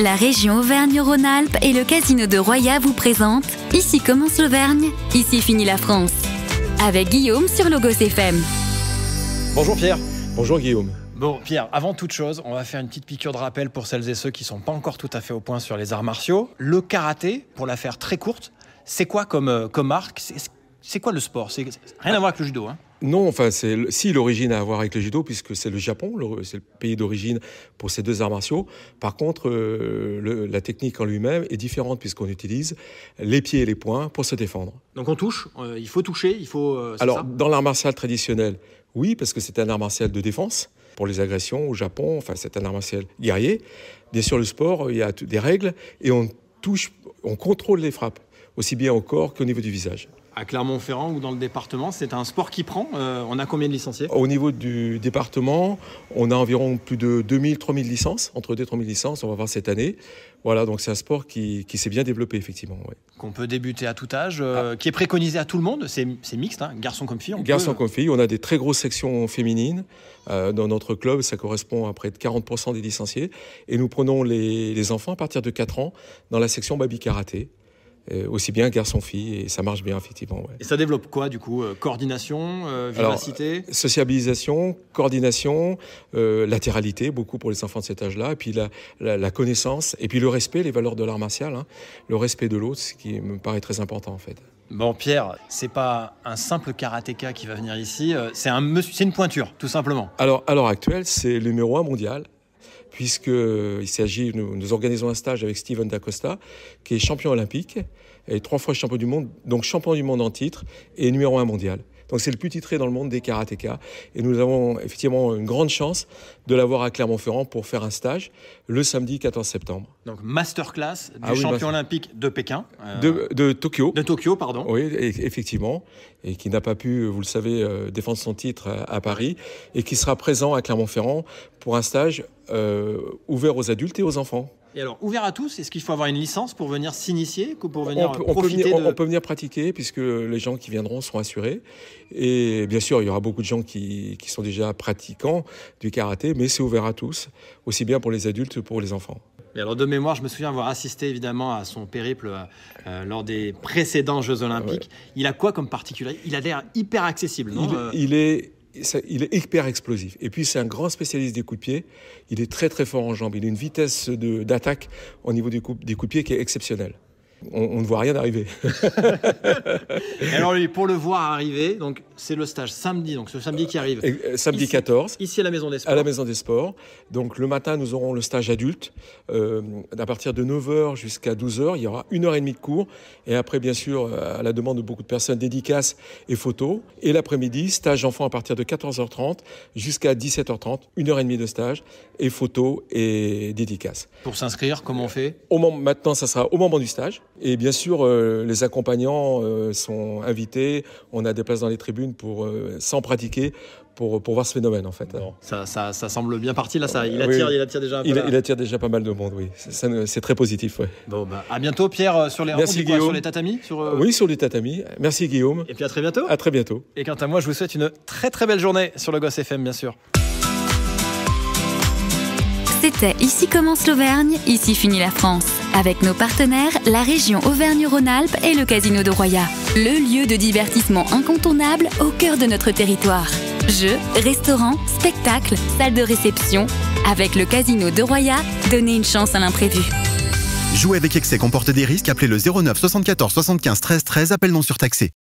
La région Auvergne-Rhône-Alpes et le casino de Roya vous présentent Ici commence l'Auvergne, ici finit la France. Avec Guillaume sur Logos FM. Bonjour Pierre. Bonjour Guillaume. Bon, Pierre, avant toute chose, on va faire une petite piqûre de rappel pour celles et ceux qui ne sont pas encore tout à fait au point sur les arts martiaux. Le karaté, pour la faire très courte, c'est quoi comme, euh, comme c'est quoi le sport C'est rien à voir avec le judo. Hein. Non, enfin, c'est si l'origine a à voir avec le judo, puisque c'est le Japon, c'est le pays d'origine pour ces deux arts martiaux. Par contre, euh, la technique en lui-même est différente, puisqu'on utilise les pieds et les poings pour se défendre. Donc on touche, euh, il faut toucher, il faut. Euh, Alors, dans l'art martial traditionnel, oui, parce que c'est un art martial de défense pour les agressions au Japon, enfin, c'est un art martial guerrier. Bien sûr, le sport, il y a des règles et on touche, on contrôle les frappes, aussi bien au corps qu'au niveau du visage à Clermont-Ferrand ou dans le département C'est un sport qui prend. Euh, on a combien de licenciés Au niveau du département, on a environ plus de 2000-3000 licences, entre 2 et 3000 licences, on va voir cette année. Voilà, donc c'est un sport qui, s'est bien développé, effectivement. Qu'on peut débuter à tout âge, euh, ah. qui est préconisé à tout le monde, c'est mixte, hein. garçons comme filles. Garçons euh. comme filles, on a des très grosses sections féminines. dans notre club, ça correspond à près de 40% des licenciés. Et nous prenons les, les enfants à partir de 4 ans dans la section baby karaté. Euh, aussi bien garçon-fille, et ça marche bien, effectivement. Et ça développe quoi, du coup euh, Coordination, euh, vivacité Alors, Sociabilisation, coordination, latéralité, beaucoup pour les enfants de cet âge-là, et puis la, connaissance, et puis le respect, les valeurs de l'art martial, hein. le respect de l'autre, ce qui me paraît très important, en fait. Bon, Pierre, c'est pas un simple karatéka qui va venir ici, c'est un, une pointure, tout simplement. Alors, à l'heure actuelle, c'est le numéro un mondial, puisque euh, s'agit, nous, organisons un stage avec Steven Dacosta, qui est champion olympique et trois fois champion du monde, donc champion du monde en titre et numéro un mondial. Donc c'est le plus titré dans le monde des karatékas. Et nous avons effectivement une grande chance de l'avoir à Clermont-Ferrand pour faire un stage le samedi 14 septembre. Donc masterclass du ah champion olympique de Pékin. Euh, de, Tokyo. De Tokyo, pardon. Oui, e-, effectivement. Et qui n'a pas pu, vous le savez, euh, défendre son titre euh, à Paris. Et qui sera présent à Clermont-Ferrand pour un stage ouvert aux adultes et aux enfants alors, ouvert à tous, est-ce qu'il faut avoir une licence pour venir s'initier ou pour venir euh, on peut, profiter venir, pratiquer puisque les gens qui viendront seront assurés. Et bien sûr, il y aura beaucoup de gens qui, sont déjà pratiquants du karaté, mais c'est ouvert à tous, aussi bien pour les adultes que pour les enfants. Mais alors de mémoire, je me souviens avoir assisté évidemment à son périple euh, euh, lors des précédents Jeux Olympiques. Il a quoi comme particularité Il a l'air hyper accessible, non il est il est hyper explosif. Et puis c'est un grand spécialiste des coups de pied. Il est très très fort en jambes. Il a une vitesse d'attaque au niveau des coups, de pied qui est exceptionnelle on, ne voit rien arriver. Alors lui, pour le voir arriver, donc c'est le stage samedi, donc ce samedi qui arrive. Euh, samedi 14. Ici à la Maison des Sports. À la Maison des Sports. Donc le matin, nous aurons le stage adulte. Euh, à partir de 9h jusqu'à 12h, il y aura une heure et demie de cours. Et après, bien sûr, euh, à la demande de beaucoup de personnes, dédicaces et photos. Et l'après-midi, stage enfant à partir de 14h30 jusqu'à 17h30, une heure et demie de stage et photos et dédicaces. Pour s'inscrire, comment on fait Maintenant, ça sera au moment du stage. Et bien sûr, euh, les accompagnants euh, sont invités. On a des places dans les tribunes pour euh, sans pratiquer. Pour, pour voir ce phénomène en fait. ça, semble bien parti là, ça, il, attire, il attire déjà un il, attire déjà pas mal de monde, oui. C'est très positif. oui. Bon, bah, à bientôt Pierre sur les, sur les tatamis Oui, sur les tatamis. Merci Guillaume. Et puis à très bientôt. À très bientôt. Et quant à moi, je vous souhaite une très très belle journée sur le Gosse FM bien sûr. C'était Ici commence l'Auvergne, ici finit la France avec nos partenaires, la région Auvergne-Rhône-Alpes et le Casino de Roya. Le lieu de divertissement incontournable au cœur de notre territoire. Jeux, restaurants, spectacles, salles de réception. Avec le Casino de Roya, donnez une chance à l'imprévu. Jouer avec excès comporte des risques. Appelez le 09 74 75 13 13. Appel non surtaxé.